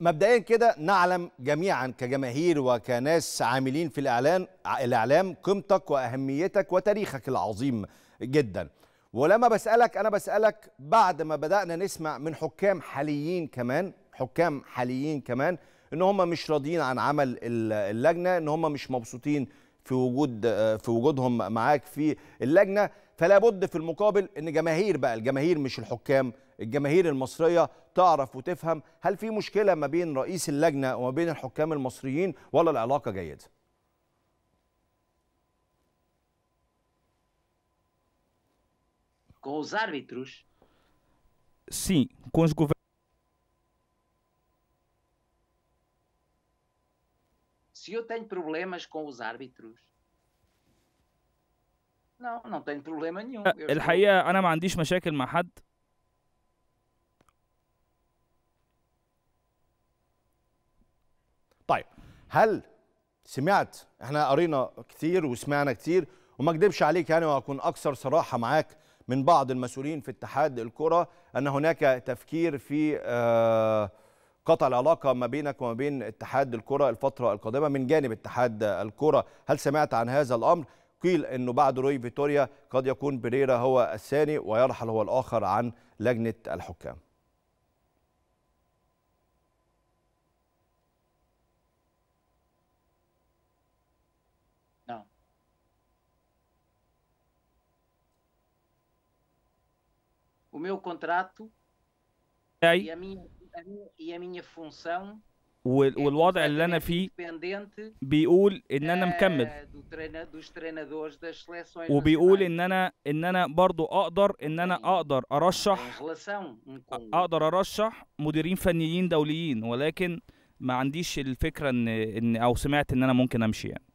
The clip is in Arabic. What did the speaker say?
مبدئيا كده نعلم جميعا كجماهير وكناس عاملين في الاعلان الاعلام قيمتك واهميتك وتاريخك العظيم جدا ولما بسالك انا بسالك بعد ما بدانا نسمع من حكام حاليين كمان حكام حاليين كمان ان هم مش راضيين عن عمل اللجنه ان هم مش مبسوطين في وجود في وجودهم معاك في اللجنه فلا بد في المقابل ان جماهير بقى الجماهير مش الحكام الجماهير المصريه تعرف وتفهم هل في مشكله ما بين رئيس اللجنه وما بين الحكام المصريين ولا العلاقه جيده com os árbitros? Sim, com os governos. se eu tenho problemas com os árbitros, não, não tenho problema nenhum. Ah, الحقيقة أنا ما عنديش مشاكل مع حد طيب هل سمعت احنا قرينا كتير وسمعنا كتير وما اكذبش عليك يعني واكون اكثر صراحه معاك من بعض المسؤولين في اتحاد الكره ان هناك تفكير في آه قطع العلاقه ما بينك وما بين اتحاد الكره الفتره القادمه من جانب اتحاد الكره هل سمعت عن هذا الامر قيل انه بعد روي فيتوريا قد يكون بريرا هو الثاني ويرحل هو الاخر عن لجنه الحكام نعم O meu contrato e, e a minha a minha função والوضع اللي انا فيه بيقول ان انا آه، مكمل وبيقول ان انا ان انا برضو اقدر ان انا اقدر ارشح اقدر ارشح مديرين فنيين دوليين ولكن ما عنديش الفكره ان ان او سمعت ان انا ممكن امشي يعني